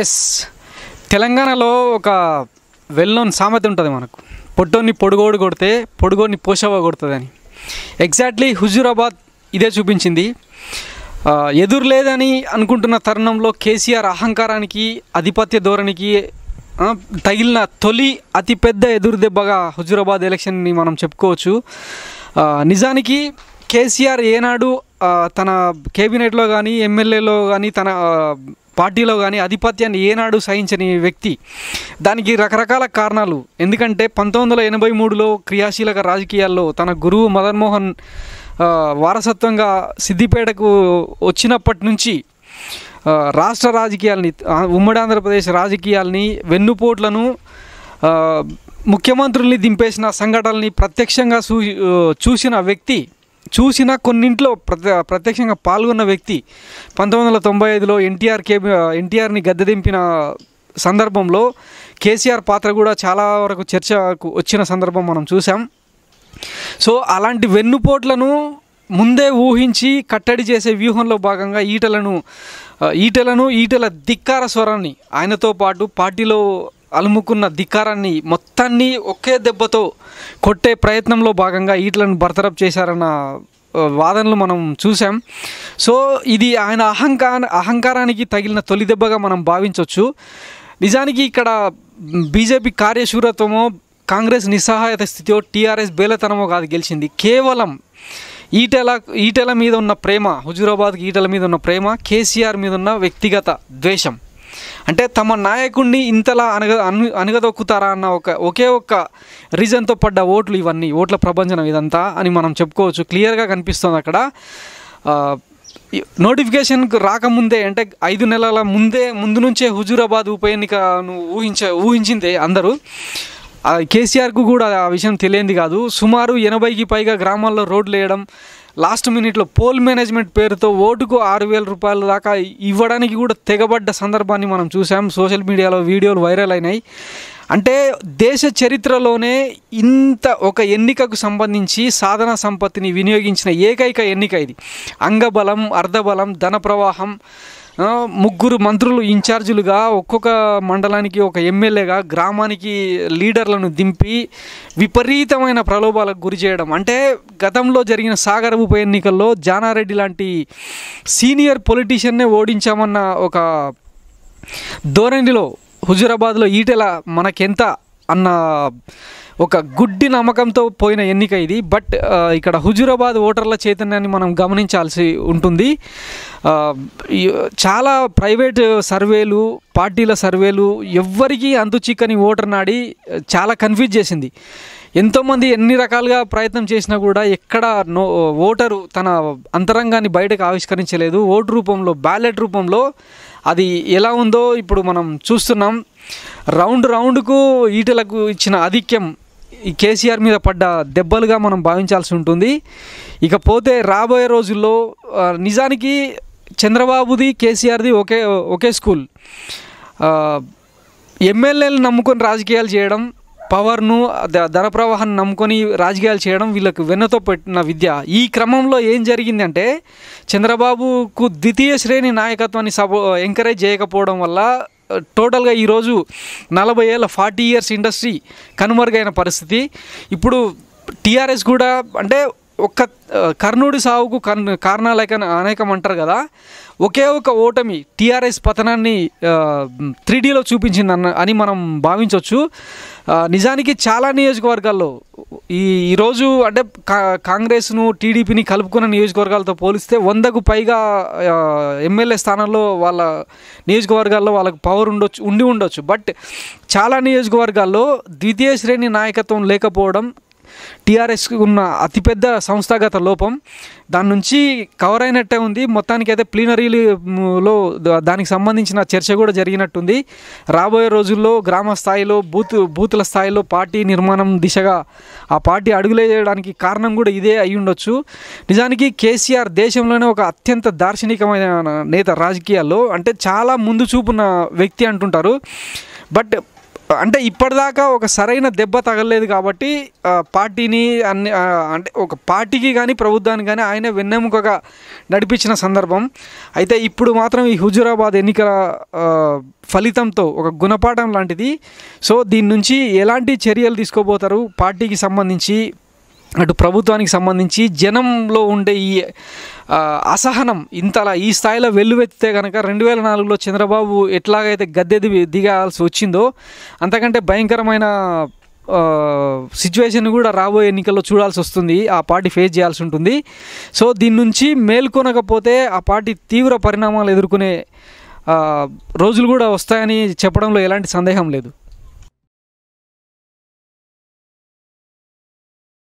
yes తెలంగాణలో ఒక well known సామెత ఉంటుంది మనకు పొట్టోని పొడుగోడు కొడితే పొడుగోని పోషవ కొడుతుందని ఎగ్జాక్ట్లీ హుజూరాబాద్ ఇదే చూపించింది ఎదురు లేదని అనుకుంటున్న తరుణంలో కేసీఆర్ అహంకారానికి ఆధిపత్య ధోరణికి తగిలిన తొలి అతిపెద్ద ఎదురు దెబ్బగా హుజూరాబాద్ ఎలక్షన్ని మనం చెప్పుకోవచ్చు నిజానికి కేసీఆర్ ఏనాడు తన కేబినెట్లో కానీ ఎమ్మెల్యేలో కానీ తన పార్టీలో కానీ ఆధిపత్యాన్ని ఏనాడు సహించని వ్యక్తి దానికి రకరకాల కారణాలు ఎందుకంటే పంతొమ్మిది వందల ఎనభై మూడులో క్రియాశీలక రాజకీయాల్లో తన గురువు మదన్మోహన్ వారసత్వంగా సిద్దిపేటకు వచ్చినప్పటి నుంచి రాష్ట్ర రాజకీయాలని ఉమ్మడి ఆంధ్రప్రదేశ్ రాజకీయాలని వెన్నుపోట్లను ముఖ్యమంత్రుల్ని దింపేసిన సంఘటనల్ని ప్రత్యక్షంగా చూసిన వ్యక్తి చూసిన కొన్నింట్లో ప్రత్య ప్రత్యక్షంగా పాల్గొన్న వ్యక్తి పంతొమ్మిది వందల తొంభై ఐదులో ఎన్టీఆర్ కే ఎన్టీఆర్ని గద్దెదింపిన సందర్భంలో కేసీఆర్ పాత్ర కూడా చాలా వరకు చర్చకు వచ్చిన సందర్భం మనం చూసాం సో అలాంటి వెన్నుపోట్లను ముందే ఊహించి కట్టడి చేసే వ్యూహంలో భాగంగా ఈటలను ఈటలను ఈటల ధిక్కార స్వరాన్ని ఆయనతో పాటు పార్టీలో అలుముకున్న ధికారాన్ని మొత్తాన్ని ఒకే దెబ్బతో కొట్టే ప్రయత్నంలో భాగంగా ఈట్లను బర్తరప్ చేశారన్న వాదనలు మనం చూసాం సో ఇది ఆయన అహంకార అహంకారానికి తగిలిన తొలి దెబ్బగా మనం భావించవచ్చు నిజానికి ఇక్కడ బీజేపీ కార్యశూరత్వమో కాంగ్రెస్ నిస్సహాయత స్థితియో టీఆర్ఎస్ బేలతనమో కాదు గెలిచింది కేవలం ఈటెల ఈటెల మీద ఉన్న ప్రేమ హుజూరాబాద్కి ఈటల మీద ఉన్న ప్రేమ కేసీఆర్ మీద ఉన్న వ్యక్తిగత ద్వేషం అంటే తమ నాయకుడిని ఇంతలా అనగ అనగదొక్కుతారా అన్న ఒక ఒకే ఒక్క రీజన్తో పడ్డ ఓట్లు ఇవన్నీ ఓట్ల ప్రపంచం ఇదంతా అని మనం చెప్పుకోవచ్చు క్లియర్గా కనిపిస్తుంది అక్కడ నోటిఫికేషన్కు రాకముందే అంటే ఐదు నెలల ముందే ముందు నుంచే హుజూరాబాద్ ఉప ఎన్నికను ఊహించ ఊహించింది అందరూ కేసీఆర్కు కూడా ఆ విషయం తెలియంది కాదు సుమారు ఎనభైకి పైగా గ్రామాల్లో రోడ్లు వేయడం లాస్ట్ మినిట్లో పోల్ మేనేజ్మెంట్ పేరుతో ఓటుకు ఆరు వేల రూపాయల దాకా ఇవ్వడానికి కూడా తెగబడ్డ సందర్భాన్ని మనం చూసాం సోషల్ మీడియాలో వీడియోలు వైరల్ అయినాయి అంటే దేశ చరిత్రలోనే ఇంత ఒక ఎన్నికకు సంబంధించి సాధన సంపత్తిని వినియోగించిన ఏకైక ఎన్నిక ఇది అంగబలం అర్ధబలం ధన ప్రవాహం ముగ్గురు మంత్రులు ఇన్ఛార్జీలుగా ఒక్కొక్క మండలానికి ఒక ఎమ్మెల్యేగా గ్రామానికి లీడర్లను దింపి విపరీతమైన ప్రలోభాలకు గురి చేయడం అంటే గతంలో జరిగిన సాగర ఉప ఎన్నికల్లో జానారెడ్డి లాంటి సీనియర్ పొలిటీషియన్నే ఓడించామన్న ఒక ధోరణిలో హుజూరాబాద్లో ఈటెల మనకెంత అన్న ఒక గుడ్డి నమ్మకంతో పోయిన ఎన్నిక ఇది బట్ ఇక్కడ హుజురాబాద్ ఓటర్ల చైతన్యాన్ని మనం గమనించాల్సి ఉంటుంది చాలా ప్రైవేట్ సర్వేలు పార్టీల సర్వేలు ఎవ్వరికీ చిక్కని ఓటర్ నాడి చాలా కన్ఫ్యూజ్ చేసింది ఎంతోమంది ఎన్ని రకాలుగా ప్రయత్నం చేసినా కూడా ఎక్కడ నో ఓటరు తన అంతరంగాన్ని బయటకు ఆవిష్కరించలేదు ఓటు రూపంలో బ్యాలెట్ రూపంలో అది ఎలా ఉందో ఇప్పుడు మనం చూస్తున్నాం రౌండ్ రౌండ్కు ఈటలకు ఇచ్చిన ఆధిక్యం ఈ కేసీఆర్ మీద పడ్డ దెబ్బలుగా మనం భావించాల్సి ఉంటుంది ఇకపోతే రాబోయే రోజుల్లో నిజానికి చంద్రబాబుది కేసీఆర్ది ఒకే ఒకే స్కూల్ ఎమ్మెల్యేలు నమ్ముకొని రాజకీయాలు చేయడం పవర్ను ధన ప్రవాహాన్ని నమ్ముకొని రాజకీయాలు చేయడం వీళ్ళకు వెన్నతో పెట్టిన విద్య ఈ క్రమంలో ఏం జరిగిందంటే చంద్రబాబుకు ద్వితీయ శ్రేణి నాయకత్వాన్ని సపో ఎంకరేజ్ చేయకపోవడం వల్ల టోటల్గా ఈరోజు నలభై ఏళ్ళ ఫార్టీ ఇయర్స్ ఇండస్ట్రీ కనుమరుగైన పరిస్థితి ఇప్పుడు టీఆర్ఎస్ కూడా అంటే ఒక్క కర్ణుడి సావుకు కారణాలు అనేకం అంటారు కదా ఒకే ఒక ఓటమి టీఆర్ఎస్ పతనాన్ని త్రీ డీలో చూపించిందన్న అని మనం భావించవచ్చు నిజానికి చాలా నియోజకవర్గాల్లో ఈ ఈరోజు అంటే కా కాంగ్రెస్ను టీడీపీని కలుపుకున్న నియోజకవర్గాలతో పోలిస్తే వందకు పైగా ఎమ్మెల్యే స్థానంలో వాళ్ళ నియోజకవర్గాల్లో వాళ్ళకు పవర్ ఉండొచ్చు ఉండి ఉండొచ్చు బట్ చాలా నియోజకవర్గాల్లో ద్వితీయ శ్రేణి నాయకత్వం లేకపోవడం టీఆర్ఎస్ ఉన్న అతిపెద్ద సంస్థాగత లోపం దాని నుంచి కవర్ అయినట్టే ఉంది మొత్తానికి అయితే ప్లీనరీలో దానికి సంబంధించిన చర్చ కూడా జరిగినట్టుంది రాబోయే రోజుల్లో గ్రామ స్థాయిలో బూత్ బూతుల స్థాయిలో పార్టీ నిర్మాణం దిశగా ఆ పార్టీ అడుగులేయడానికి కారణం కూడా ఇదే అయి ఉండొచ్చు నిజానికి కేసీఆర్ దేశంలోనే ఒక అత్యంత దార్శనికమైన నేత రాజకీయాల్లో అంటే చాలా ముందు చూపున్న వ్యక్తి అంటుంటారు బట్ అంటే ఇప్పటిదాకా ఒక సరైన దెబ్బ తగలలేదు కాబట్టి పార్టీని అన్ని అంటే ఒక పార్టీకి కానీ ప్రభుత్వానికి కానీ ఆయన వెన్నెముకగా నడిపించిన సందర్భం అయితే ఇప్పుడు మాత్రం ఈ హుజురాబాద్ ఎన్నికల ఫలితంతో ఒక గుణపాఠం లాంటిది సో దీని నుంచి ఎలాంటి చర్యలు తీసుకోబోతారు పార్టీకి సంబంధించి అటు ప్రభుత్వానికి సంబంధించి జనంలో ఉండే ఈ అసహనం ఇంతలా ఈ స్థాయిలో వెల్లువెత్తితే కనుక రెండు వేల నాలుగులో చంద్రబాబు ఎట్లాగైతే గద్దె దిగాల్సి వచ్చిందో అంతకంటే భయంకరమైన సిచ్యువేషన్ కూడా రాబోయే ఎన్నికల్లో చూడాల్సి వస్తుంది ఆ పార్టీ ఫేస్ చేయాల్సి ఉంటుంది సో దీని నుంచి మేల్కొనకపోతే ఆ పార్టీ తీవ్ర పరిణామాలు ఎదుర్కొనే రోజులు కూడా వస్తాయని చెప్పడంలో ఎలాంటి సందేహం లేదు